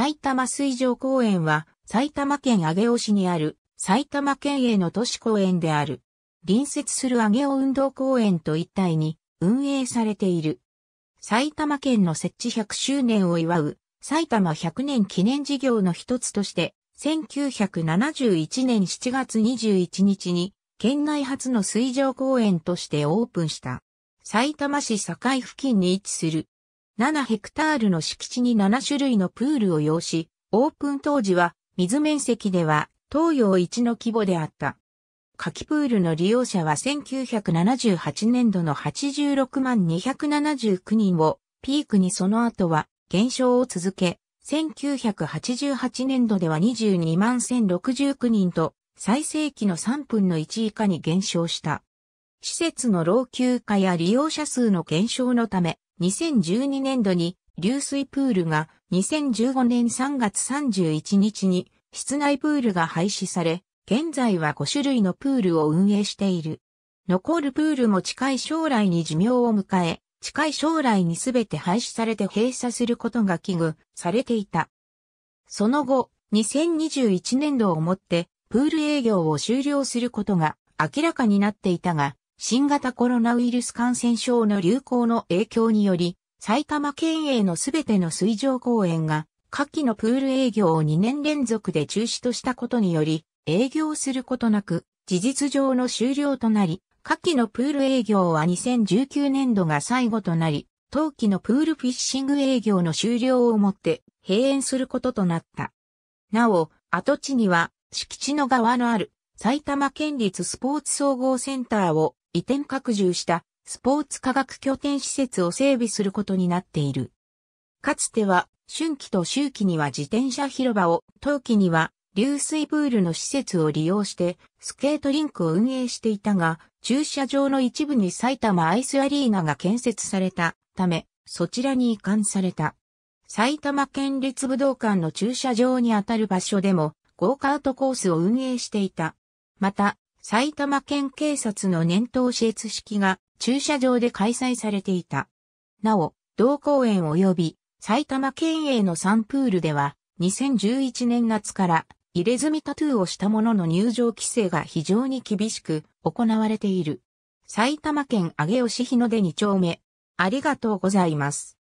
埼玉水上公園は埼玉県上尾市にある埼玉県営の都市公園である。隣接する上尾運動公園と一体に運営されている。埼玉県の設置100周年を祝う埼玉100年記念事業の一つとして1971年7月21日に県内初の水上公園としてオープンした。埼玉市境付近に位置する7ヘクタールの敷地に7種類のプールを要し、オープン当時は水面積では東洋一の規模であった。夏季プールの利用者は1978年度の86万279人をピークにその後は減少を続け、1988年度では22万1069人と最盛期の3分の1以下に減少した。施設の老朽化や利用者数の減少のため、2012年度に流水プールが2015年3月31日に室内プールが廃止され、現在は5種類のプールを運営している。残るプールも近い将来に寿命を迎え、近い将来にすべて廃止されて閉鎖することが危惧されていた。その後、2021年度をもってプール営業を終了することが明らかになっていたが、新型コロナウイルス感染症の流行の影響により、埼玉県営のすべての水上公園が、夏季のプール営業を2年連続で中止としたことにより、営業することなく、事実上の終了となり、夏季のプール営業は2019年度が最後となり、冬季のプールフィッシング営業の終了をもって閉園することとなった。なお、跡地には敷地の側のある埼玉県立スポーツ総合センターを移転拡充したスポーツ科学拠点施設を整備することになっている。かつては春季と秋季には自転車広場を、冬季には流水プールの施設を利用してスケートリンクを運営していたが、駐車場の一部に埼玉アイスアリーナが建設されたため、そちらに移管された。埼玉県立武道館の駐車場にあたる場所でも、ゴーカートコースを運営していた。また、埼玉県警察の年頭施設式が駐車場で開催されていた。なお、同公園及び埼玉県営のサンプールでは、2011年夏から入れ墨タトゥーをした者の入場規制が非常に厳しく行われている。埼玉県上尾市日の出2丁目。ありがとうございます。